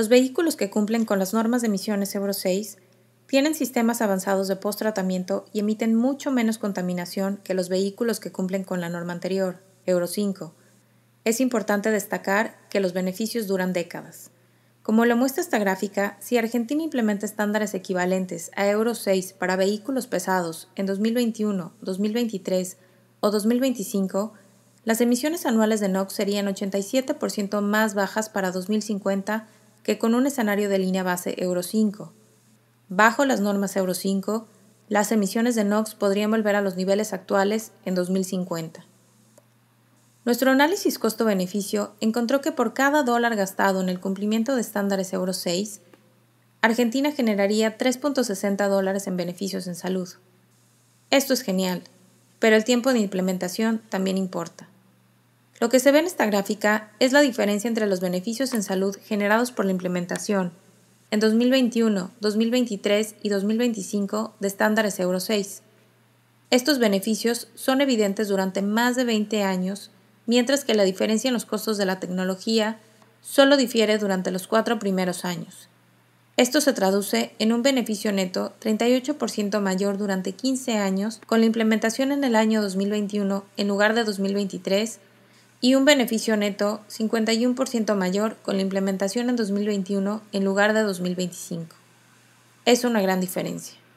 Los vehículos que cumplen con las normas de emisiones Euro 6 tienen sistemas avanzados de post-tratamiento y emiten mucho menos contaminación que los vehículos que cumplen con la norma anterior, Euro 5. Es importante destacar que los beneficios duran décadas. Como lo muestra esta gráfica, si Argentina implementa estándares equivalentes a Euro 6 para vehículos pesados en 2021, 2023 o 2025, las emisiones anuales de NOx serían 87% más bajas para 2050 que con un escenario de línea base Euro 5. Bajo las normas Euro 5, las emisiones de NOx podrían volver a los niveles actuales en 2050. Nuestro análisis costo-beneficio encontró que por cada dólar gastado en el cumplimiento de estándares Euro 6, Argentina generaría 3.60 dólares en beneficios en salud. Esto es genial, pero el tiempo de implementación también importa. Lo que se ve en esta gráfica es la diferencia entre los beneficios en salud generados por la implementación en 2021, 2023 y 2025 de estándares Euro 6. Estos beneficios son evidentes durante más de 20 años, mientras que la diferencia en los costos de la tecnología solo difiere durante los cuatro primeros años. Esto se traduce en un beneficio neto 38% mayor durante 15 años con la implementación en el año 2021 en lugar de 2023 y un beneficio neto 51% mayor con la implementación en 2021 en lugar de 2025. Es una gran diferencia.